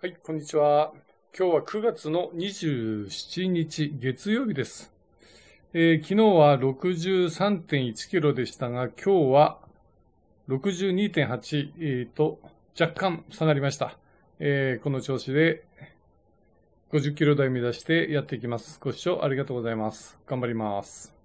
はい、こんにちは。今日は9月の27日、月曜日です。えー、昨日は63.1キロでしたが、今日は62.8、えー、と、若干下がりました。えー、この調子で50キロ台目指してやっていきます。ご視聴ありがとうございます。頑張ります。